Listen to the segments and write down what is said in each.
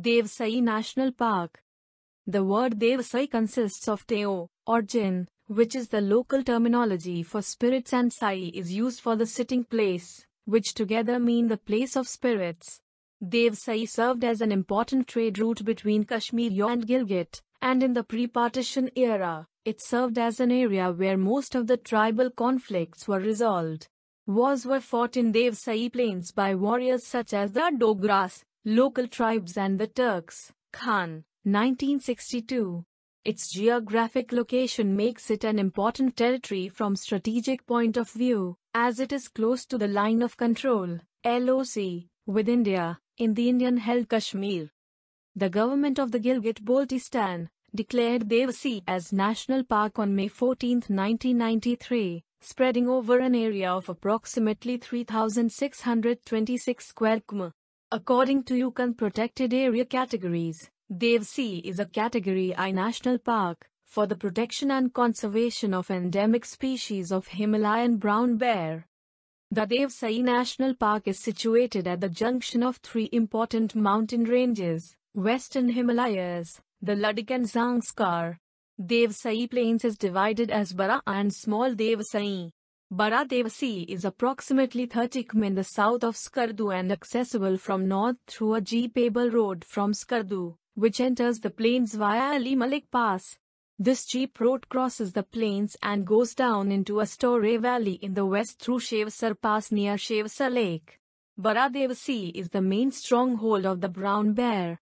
Devsai National Park. The word Devsai consists of Teo, or Jin, which is the local terminology for spirits and Sai is used for the sitting place, which together mean the place of spirits. Devsai served as an important trade route between Kashmir and Gilgit, and in the pre-partition era, it served as an area where most of the tribal conflicts were resolved. Wars were fought in Devsai plains by warriors such as the Dogras, Local Tribes and the Turks, Khan, 1962. Its geographic location makes it an important territory from strategic point of view, as it is close to the line of control, LOC, with India, in the Indian-held Kashmir. The government of the Gilgit-Baltistan, declared Devasi as National Park on May 14, 1993, spreading over an area of approximately 3,626 square km. According to Yukon Protected Area categories, Devsi is a Category I national park for the protection and conservation of endemic species of Himalayan brown bear. The Devsai National Park is situated at the junction of three important mountain ranges, Western Himalayas, the Ladakh and Zanskar. Devsai Plains is divided as Bara and Small Devsai. Baradevasi is approximately 30 km in the south of Skardu and accessible from north through a jeepable road from Skardu, which enters the plains via Ali Malik Pass. This jeep road crosses the plains and goes down into Astore Valley in the west through Shevsar Pass near Shevsar Lake. Baradevasi is the main stronghold of the brown bear,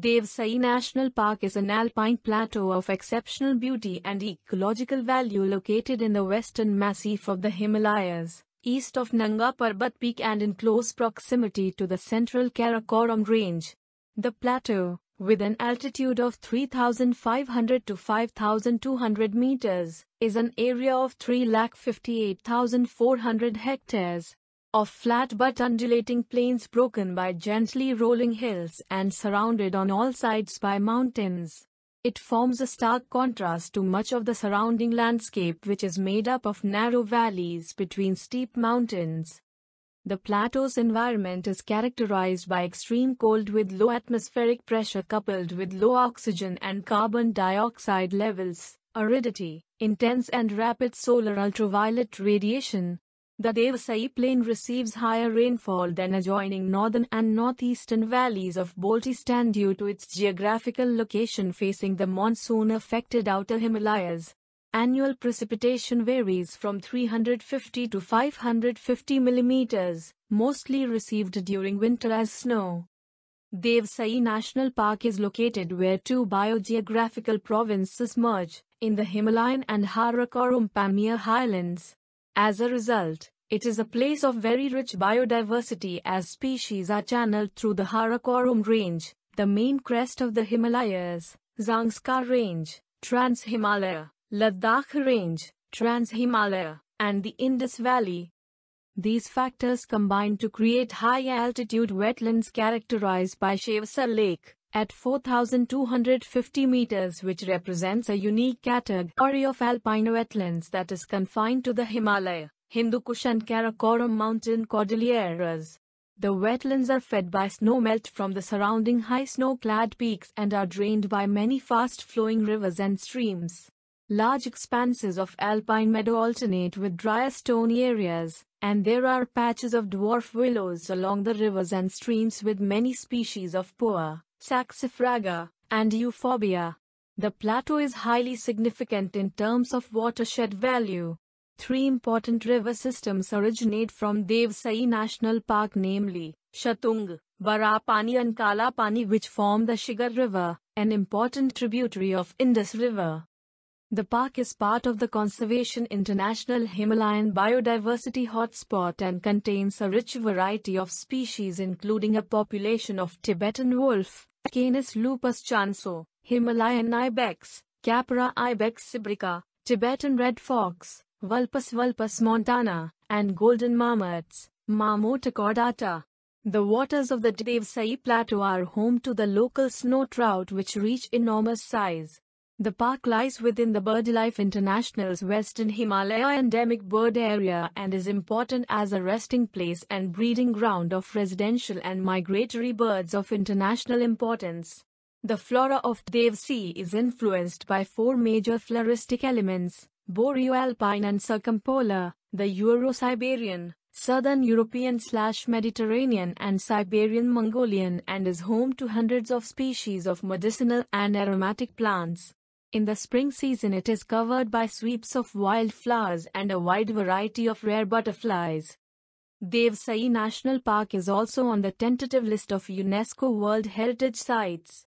Devsai National Park is an alpine plateau of exceptional beauty and ecological value located in the western massif of the Himalayas, east of Nanga Parbat peak and in close proximity to the central Karakoram range. The plateau, with an altitude of 3,500 to 5,200 meters, is an area of 3,58,400 hectares, of flat but undulating plains broken by gently rolling hills and surrounded on all sides by mountains. It forms a stark contrast to much of the surrounding landscape which is made up of narrow valleys between steep mountains. The plateau's environment is characterized by extreme cold with low atmospheric pressure coupled with low oxygen and carbon dioxide levels, aridity, intense and rapid solar ultraviolet radiation, the Devasai Plain receives higher rainfall than adjoining northern and northeastern valleys of Baltistan due to its geographical location facing the monsoon-affected outer Himalayas. Annual precipitation varies from 350 to 550 mm, mostly received during winter as snow. Devsai National Park is located where two biogeographical provinces merge, in the Himalayan and Karakoram Pamir Highlands. As a result, it is a place of very rich biodiversity as species are channeled through the Harakorum Range, the main crest of the Himalayas, Zangskar Range, Trans Himalaya, Ladakh Range, Trans Himalaya, and the Indus Valley. These factors combine to create high altitude wetlands characterized by Shivsal Lake, at 4,250 meters which represents a unique category of alpine wetlands that is confined to the Himalaya, Hindu Kush and Karakoram mountain cordilleras. The wetlands are fed by snowmelt from the surrounding high snow-clad peaks and are drained by many fast-flowing rivers and streams. Large expanses of alpine meadow alternate with drier stony areas, and there are patches of dwarf willows along the rivers and streams with many species of poa, Saxifraga, and Euphorbia. The plateau is highly significant in terms of watershed value. Three important river systems originate from Devsai National Park namely, Shatung, Barapani and Kalapani which form the Shigar River, an important tributary of Indus River. The park is part of the Conservation International Himalayan Biodiversity Hotspot and contains a rich variety of species including a population of Tibetan wolf, Canis lupus chanso, Himalayan ibex, Capra ibex sibrica, Tibetan red fox, Vulpes vulpes montana, and golden marmots, Marmota cordata. The waters of the Devsai Plateau are home to the local snow trout which reach enormous size. The park lies within the BirdLife International's Western Himalaya Endemic Bird Area and is important as a resting place and breeding ground of residential and migratory birds of international importance. The flora of Devsi is influenced by four major floristic elements, Boreoalpine and Circumpolar, the Euro-Siberian, Southern European slash Mediterranean and Siberian Mongolian and is home to hundreds of species of medicinal and aromatic plants. In the spring season it is covered by sweeps of wildflowers and a wide variety of rare butterflies. Devsai National Park is also on the tentative list of UNESCO World Heritage Sites.